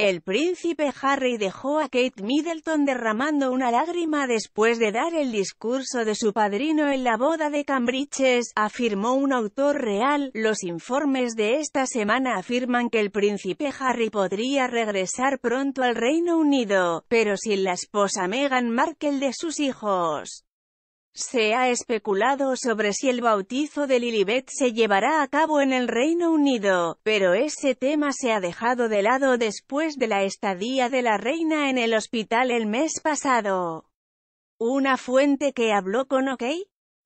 El príncipe Harry dejó a Kate Middleton derramando una lágrima después de dar el discurso de su padrino en la boda de Cambriches, afirmó un autor real. Los informes de esta semana afirman que el príncipe Harry podría regresar pronto al Reino Unido, pero sin la esposa Meghan Markle de sus hijos. Se ha especulado sobre si el bautizo de Lilibet se llevará a cabo en el Reino Unido, pero ese tema se ha dejado de lado después de la estadía de la reina en el hospital el mes pasado. Una fuente que habló con OK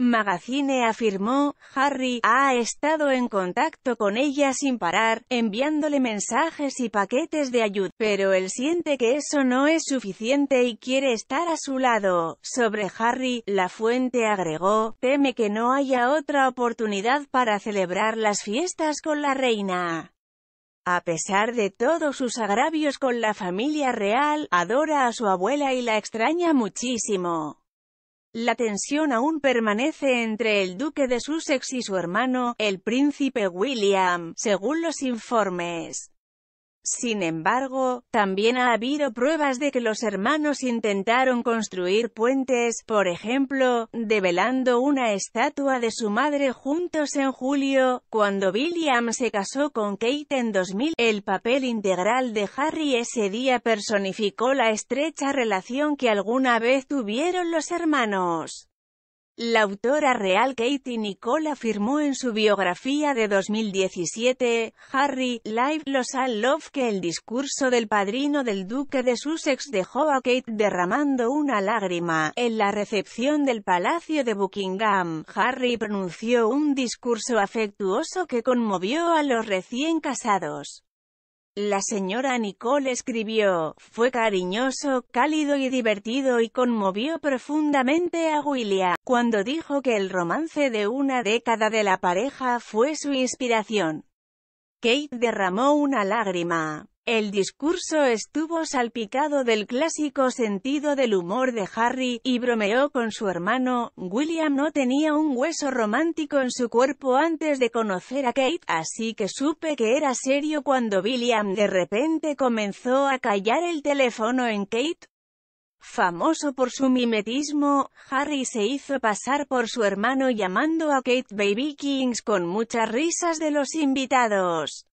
Magazine afirmó, Harry ha estado en contacto con ella sin parar, enviándole mensajes y paquetes de ayuda, pero él siente que eso no es suficiente y quiere estar a su lado. Sobre Harry, la fuente agregó, teme que no haya otra oportunidad para celebrar las fiestas con la reina. A pesar de todos sus agravios con la familia real, adora a su abuela y la extraña muchísimo. La tensión aún permanece entre el duque de Sussex y su hermano, el príncipe William, según los informes. Sin embargo, también ha habido pruebas de que los hermanos intentaron construir puentes, por ejemplo, develando una estatua de su madre juntos en julio, cuando William se casó con Kate en 2000. El papel integral de Harry ese día personificó la estrecha relación que alguna vez tuvieron los hermanos. La autora real Katie Nicole afirmó en su biografía de 2017, Harry, Live, Los Al Love que el discurso del padrino del duque de Sussex dejó a Kate derramando una lágrima. En la recepción del Palacio de Buckingham, Harry pronunció un discurso afectuoso que conmovió a los recién casados. La señora Nicole escribió, fue cariñoso, cálido y divertido y conmovió profundamente a William, cuando dijo que el romance de una década de la pareja fue su inspiración. Kate derramó una lágrima, el discurso estuvo salpicado del clásico sentido del humor de Harry, y bromeó con su hermano, William no tenía un hueso romántico en su cuerpo antes de conocer a Kate, así que supe que era serio cuando William de repente comenzó a callar el teléfono en Kate. Famoso por su mimetismo, Harry se hizo pasar por su hermano llamando a Kate Baby Kings con muchas risas de los invitados.